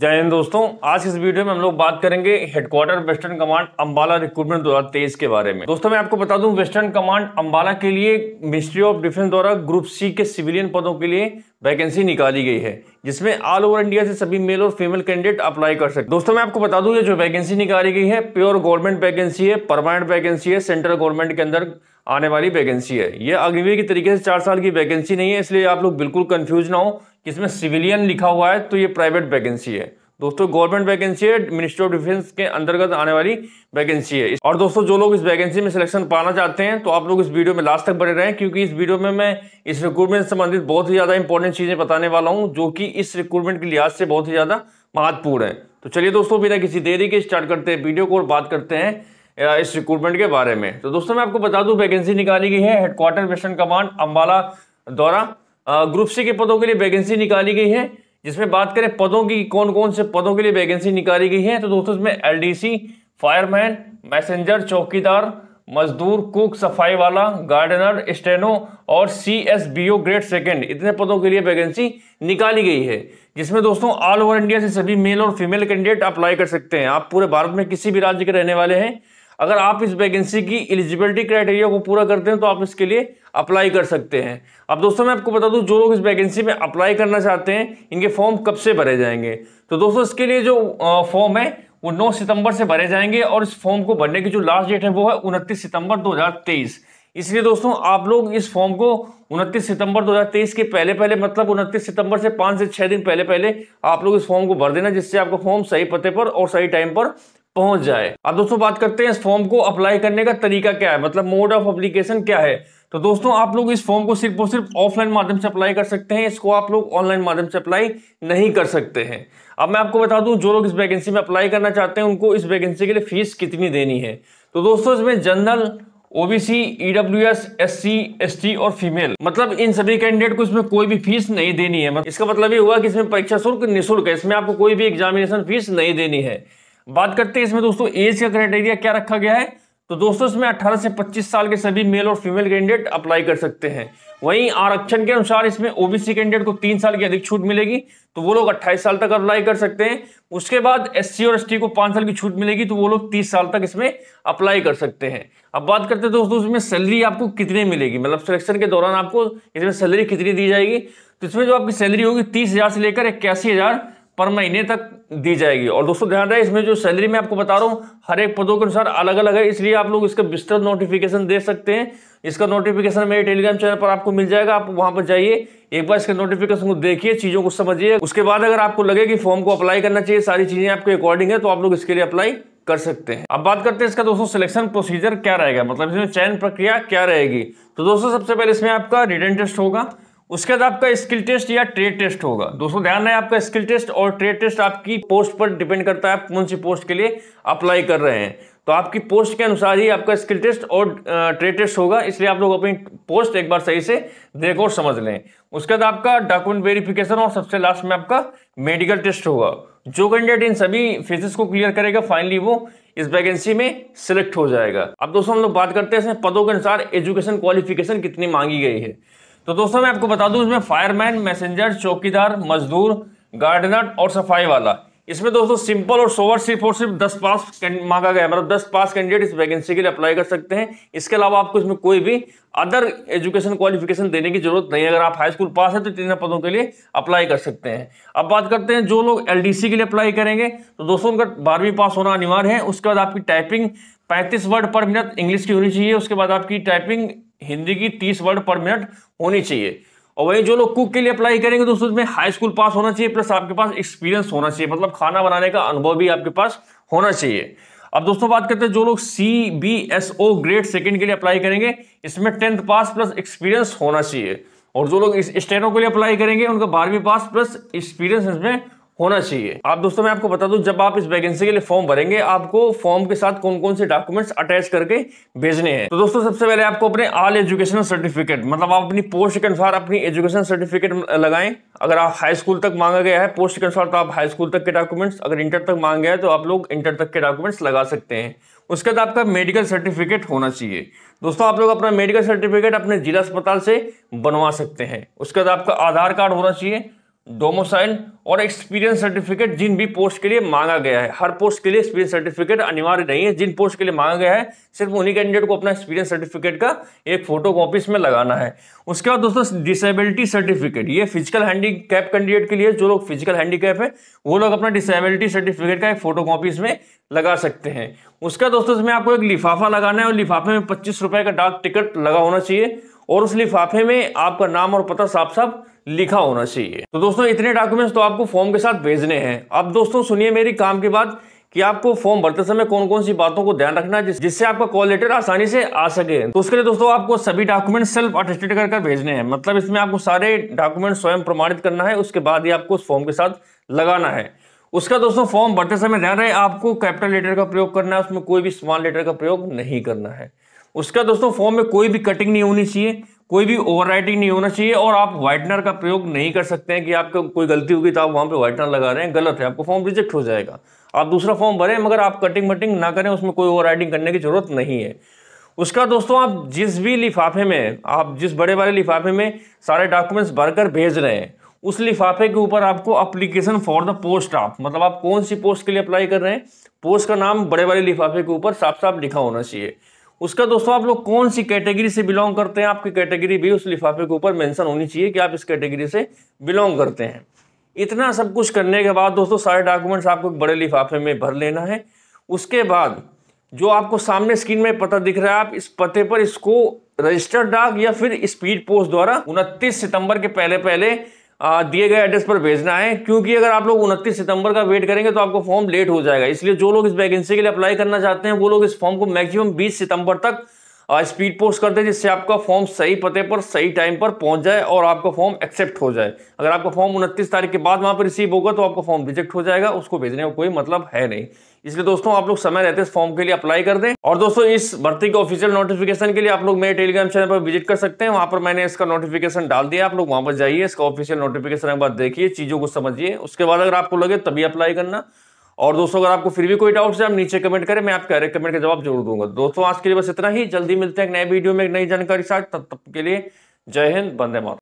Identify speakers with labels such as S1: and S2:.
S1: जय हिंद दोस्तों आज इस वीडियो में हम लोग बात करेंगे headquarter western command Ambala recruitment 2023 के बारे में दोस्तों मैं आपको बता दूं वेस्टर्न कमांड अंबाला के लिए मिनिस्ट्री ऑफ डिफेंस द्वारा ग्रुप सी के सिविलियन पदों के लिए वैकेंसी निकाली गई है जिसमें ऑल ओवर इंडिया से सभी मेल और फीमेल कैंडिडेट अप्लाई कर सकते दोस्तों मैं आपको बता दूं ये जो वैकेंसी निकाली गई है प्योर गवर्नमेंट वैकेंसी है परमानेंट वैकेंसी है सेंट्रल गवर्नमेंट के अंदर आने वाली वैकेंसी है ये अग्निवीर की तरीके से चार साल की वैकेंसी नहीं है इसलिए आप लोग बिल्कुल कन्फ्यूज ना हो कि इसमें सिविलियन लिखा हुआ है तो ये प्राइवेट वैकेंसी है दोस्तों गवर्नमेंट वैकेंसी है मिनिस्ट्री ऑफ डिफेंस के अंतर्गत आने वाली वैकेंसी है और दोस्तों जो लोग इस वैकेंसी में सिलेक्शन पाना चाहते हैं तो आप लोग इस वीडियो में लास्ट तक बने रहें क्योंकि इस वीडियो में मैं इस रिक्रूटमेंट से संबंधित बहुत ही ज़्यादा इंपॉर्टेंट चीज़ें बताने वाला हूँ जो कि इस रिक्रूटमेंट के लिहाज से बहुत ही ज़्यादा महत्वपूर्ण है तो चलिए दोस्तों बिना किसी देरी के स्टार्ट करते हैं वीडियो को और बात करते हैं इस रिक्रूटमेंट के बारे में तो दोस्तों मैं आपको बता दूं वैकेंसी निकाली गई है हेडक्वार्टर वेस्टर्न कमांड अम्बाला द्वारा ग्रुप सी के पदों के लिए वैकेंसी निकाली गई है जिसमें बात करें पदों की कौन कौन से पदों के लिए वैकेंसी निकाली गई है तो दोस्तों इसमें एल फायरमैन मैसेंजर चौकीदार मजदूर कुक सफाई वाला गार्डनर स्टेनो और C S B O grade second इतने पदों के लिए वैकेंसी निकाली गई है जिसमें दोस्तों ऑल ओवर इंडिया से सभी मेल और फीमेल कैंडिडेट अप्लाई कर सकते हैं आप पूरे भारत में किसी भी राज्य के रहने वाले हैं अगर आप इस वैकेंसी की एलिजिबिलिटी क्राइटेरिया को पूरा करते हैं तो आप इसके लिए अप्लाई कर सकते हैं अब दोस्तों मैं आपको बता दूं जो लोग इस वैकेंसी में अप्लाई करना चाहते हैं इनके फॉर्म कब से भरे जाएंगे तो दोस्तों इसके लिए जो फॉर्म है वो नौ सितंबर से भरे जाएंगे और इस फॉर्म को भरने की जो लास्ट डेट है वो है उनतीस सितंबर दो इसलिए दोस्तों आप लोग इस फॉर्म को 29 सितंबर 2023 के पहले पहले मतलब 29 सितंबर से पाँच से छः दिन पहले पहले आप लोग इस फॉर्म को भर देना जिससे आपको फॉर्म सही पते पर और सही टाइम पर पहुंच जाए अब दोस्तों बात करते हैं इस फॉर्म को अप्लाई करने का तरीका क्या है मतलब मोड ऑफ अप्लीकेशन क्या है तो दोस्तों आप लोग इस फॉर्म को सिर्फ और सिर्फ ऑफलाइन माध्यम से अप्लाई कर सकते हैं इसको आप लोग ऑनलाइन माध्यम से अप्लाई नहीं कर सकते हैं अब मैं आपको बता दूं जो लोग इस वैकेंसी में अप्लाई करना चाहते हैं उनको इस वैकेंसी के लिए फीस कितनी देनी है तो दोस्तों इसमें general OBC EW S S C S T और फीमेल मतलब इन सभी कैंडिडेट को इसमें कोई भी फीस नहीं देनी है मतलब इसका मतलब ये हुआ कि इसमें परीक्षा शुल्क निःशुल्क है इसमें आपको कोई भी एग्जामिनेशन फीस नहीं देनी है बात करते हैं इसमें दोस्तों एज का क्राइटेरिया क्या रखा गया है तो दोस्तों इसमें 18 से 25 साल के सभी मेल और फीमेल कैंडिडेट अप्लाई कर सकते हैं वहीं आरक्षण के अनुसार इसमें ओबीसी कैंडिडेट को तीन साल की अधिक छूट मिलेगी तो वो लोग 28 साल तक अप्लाई कर सकते हैं उसके बाद एससी और एसटी को पांच साल की छूट मिलेगी तो वो लोग तीस साल तक इसमें अप्लाई कर सकते हैं अब बात करते हैं दोस्तों इसमें सैलरी आपको कितनी मिलेगी मतलब सिलेक्शन के दौरान आपको इसमें सैलरी कितनी दी जाएगी तो इसमें जो आपकी सैलरी होगी तीस से लेकर इक्यासी पर महीने तक दी जाएगी और दोस्तों ध्यान रहे इसमें जो सैलरी मैं आपको बता रहा हूँ हर एक पदों के अनुसार अलग अलग है इसलिए आप लोग इसका विस्तृत नोटिफिकेशन दे सकते हैं इसका नोटिफिकेशन मेरे टेलीग्राम चैनल पर आपको मिल जाएगा आप वहाँ पर जाइए एक बार इसके नोटिफिकेशन को देखिए चीज़ों को समझिए उसके बाद अगर आपको लगे कि फॉर्म को अप्लाई करना चाहिए सारी चीज़ें आपके अकॉर्डिंग है तो आप लोग इसके लिए अप्लाई कर सकते हैं अब बात करते हैं इसका दोस्तों सिलेक्शन प्रोसीजर क्या रहेगा मतलब इसमें चयन प्रक्रिया क्या रहेगी तो दोस्तों सबसे पहले इसमें आपका रिटर्न टेस्ट होगा उसके बाद आपका स्किल टेस्ट या ट्रेड टेस्ट होगा दोस्तों ध्यान रहे आपका स्किल टेस्ट और ट्रेड टेस्ट आपकी पोस्ट पर डिपेंड करता है आप कौन सी पोस्ट के लिए अप्लाई कर रहे हैं तो आपकी पोस्ट के अनुसार ही आपका स्किल टेस्ट और ट्रेड टेस्ट होगा इसलिए आप लोग अपनी पोस्ट एक बार सही से देखो और समझ लें उसके बाद आपका डॉक्यूमेंट वेरिफिकेशन और सबसे लास्ट में आपका मेडिकल टेस्ट होगा जो कैंडिडेट इन सभी फेजेस को क्लियर करेगा फाइनली वो इस वैकेंसी में सिलेक्ट हो जाएगा अब दोस्तों हम लोग बात करते हैं पदों के अनुसार एजुकेशन क्वालिफिकेशन कितनी मांगी गई है तो दोस्तों मैं आपको बता दूं इसमें फायरमैन मैसेंजर चौकीदार मजदूर गार्डनर और सफाई वाला इसमें दोस्तों सिंपल और सोवर सिर्फ और सिर्फ दस पास मांगा गया मतलब दस पास कैंडिडेट इस वैकेंसी के लिए अप्लाई कर सकते हैं इसके अलावा आपको इसमें कोई भी अदर एजुकेशन क्वालिफिकेशन देने की जरूरत नहीं अगर आप हाई स्कूल पास है तो तीन पदों के लिए अप्लाई कर सकते हैं अब बात करते हैं जो लोग एल के लिए अप्लाई करेंगे तो दोस्तों उनका बारहवीं पास होना अनिवार्य है उसके बाद आपकी टाइपिंग पैंतीस वर्ड पर मिनट इंग्लिश की होनी चाहिए उसके बाद आपकी टाइपिंग हिंदी की तीस वर्ड पर मिनट होनी चाहिए और वहीं जो लोग कुक के लिए अप्लाई करेंगे तो उसमें हाई स्कूल पास होना चाहिए प्लस आपके पास एक्सपीरियंस होना चाहिए मतलब खाना बनाने का अनुभव भी आपके पास होना चाहिए अब दोस्तों बात करते हैं जो लोग C B S O grade second के लिए अप्लाई करेंगे इसमें टेंथ पास प्लस एक्सपीरियंस होना चाहिए और जो लोग इस स्टेनों के लिए अप्लाई करेंगे उनका बारहवीं पास प्लस एक्सपीरियंस इसमें होना चाहिए आप दोस्तों मैं आपको बता दूं जब आप इस वैकेंसी के लिए फॉर्म भरेंगे आपको फॉर्म के साथ कौन कौन से डॉक्यूमेंट्स अटैच करके भेजने हैं तो दोस्तों सबसे पहले आपको अपने ऑल एजुकेशनल सर्टिफिकेट मतलब आप अपनी पोस्ट के अनुसार अपनी एजुकेशन सर्टिफिकेट लगाएं अगर आप हाई स्कूल तक मांगा गया है पोस्ट के अनुसार तो आप हाई स्कूल तक के डॉक्यूमेंट्स अगर इंटर तक मांगा गया है तो आप लोग इंटर तक के डॉक्यूमेंट्स लगा सकते हैं उसके बाद आपका मेडिकल सर्टिफिकेट होना चाहिए दोस्तों आप लोग अपना मेडिकल सर्टिफिकेट अपने जिला अस्पताल से बनवा सकते हैं उसके बाद आपका आधार कार्ड होना चाहिए डोमोसाइल और एक्सपीरियंस सर्टिफिकेट जिन भी पोस्ट के लिए मांगा गया है हर पोस्ट के लिए एक्सपीरियंस सर्टिफिकेट अनिवार्य नहीं है जिन पोस्ट के लिए मांगा गया है सिर्फ उन्हीं कैंडिडेट को अपना एक्सपीरियंस सर्टिफिकेट का एक फोटो कॉपी में लगाना है उसके बाद दोस्तों डिसेबिलिटी सर्टिफिकेट ये फिजिकल हैंडीकैप कैंडिडेट के लिए जो लोग फिजिकल हैंडीकैप है वो लोग अपना डिसेबिलिटी सर्टिफिकेट का एक फोटो कॉपी में लगा सकते हैं उसका दोस्तों इसमें आपको एक लिफाफा लगाना है और लिफाफे में पच्चीस का डाक टिकट लगा होना चाहिए और उस लिफाफे में आपका नाम और पता साफ साफ लिखा होना चाहिए तो दोस्तों इतने डॉक्यूमेंट्स तो आपको फॉर्म के साथ भेजने हैं अब दोस्तों सुनिए मेरी काम की बात कि आपको फॉर्म भरते समय कौन कौन सी बातों को ध्यान रखना है जिससे आपका कॉल लेटर आसानी से आ सके तो उसके लिए दोस्तों आपको सभी डॉक्यूमेंट सेल्फ अटेस्टेड कर कर भेजने हैं मतलब इसमें आपको सारे डॉक्यूमेंट स्वयं प्रमाणित करना है उसके बाद ही आपको उस फॉर्म के साथ लगाना है उसका दोस्तों फॉर्म भरते समय ध्यान रहे आपको कैपिटल लेटर का प्रयोग करना है उसमें कोई भी स्मॉल लेटर का प्रयोग नहीं करना है उसका दोस्तों फॉर्म में कोई भी कटिंग नहीं होनी चाहिए कोई भी ओवर नहीं होना चाहिए और आप व्हाइटनर का प्रयोग नहीं कर सकते हैं कि आपको कोई गलती होगी तो आप वहाँ पे व्हाइटनर लगा रहे हैं गलत है आपको फॉर्म रिजेक्ट हो जाएगा आप दूसरा फॉर्म भरें मगर आप कटिंग वटिंग ना करें उसमें कोई ओवर करने की ज़रूरत नहीं है उसका दोस्तों आप जिस भी लिफाफे में आप जिस बड़े वाले लिफाफे में सारे डॉक्यूमेंट्स भरकर भेज रहे हैं उस लिफाफे के ऊपर आपको अप्लीकेशन फॉर द पोस्ट आप मतलब आप कौन सी पोस्ट के लिए अप्लाई कर रहे हैं पोस्ट का नाम बड़े वाले लिफाफे के ऊपर साफ साफ लिखा होना चाहिए उसका दोस्तों आप लोग कौन सी कैटेगरी से बिलोंग करते हैं आपकी कैटेगरी भी उस लिफाफे के ऊपर मेंशन होनी चाहिए कि आप इस कैटेगरी से बिलोंग करते हैं इतना सब कुछ करने के बाद दोस्तों सारे डॉक्यूमेंट्स आपको एक बड़े लिफाफे में भर लेना है उसके बाद जो आपको सामने स्क्रीन में पता दिख रहा है आप इस पते पर इसको रजिस्टर्ड डाक या फिर स्पीड पोस्ट द्वारा उनतीस सितंबर के पहले पहले दिए गए एड्रेस पर भेजना है क्योंकि अगर आप लोग उनतीस सितंबर का वेट करेंगे तो आपको फॉर्म लेट हो जाएगा इसलिए जो लोग इस वैकेंसी के लिए अप्लाई करना चाहते हैं वो लोग इस फॉर्म को मैक्सिमम बीस सितंबर तक स्पीड पोस्ट करते हैं जिससे आपका फॉर्म सही पते पर सही टाइम पर पहुंच जाए और आपका फॉर्म एक्सेप्ट हो जाए अगर आपका फॉर्म उनतीस तारीख के बाद वहां पर रिसीव होगा तो आपका फॉर्म रिजेक्ट हो जाएगा उसको भेजने का कोई मतलब है नहीं इसलिए दोस्तों आप लोग समय रहते इस फॉर्म के लिए अप्लाई कर दें और दोस्तों इस भर्ती के ऑफिशियल नोटिफिकेशन के लिए आप लोग मेरे टेलीग्राम चैनल पर विजिट कर सकते हैं वहां पर मैंने इसका नोटिफिकेशन डाल दिया आप लोग वहां पर जाइए इसका ऑफिशियल नोटिफिकेशन एक बार देखिए चीजों को समझिए उसके बाद अगर आपको लगे तभी अप्लाई करना और दोस्तों अगर आपको फिर भी कोई डाउट्स है आप नीचे कमेंट करें मैं आपके हर कमेंट का जवाब जरूर दूंगा दोस्तों आज के लिए बस इतना ही जल्दी मिलते हैं एक नए वीडियो में एक नई जानकारी साथ तब तक के लिए जय हिंद बंदे मातरम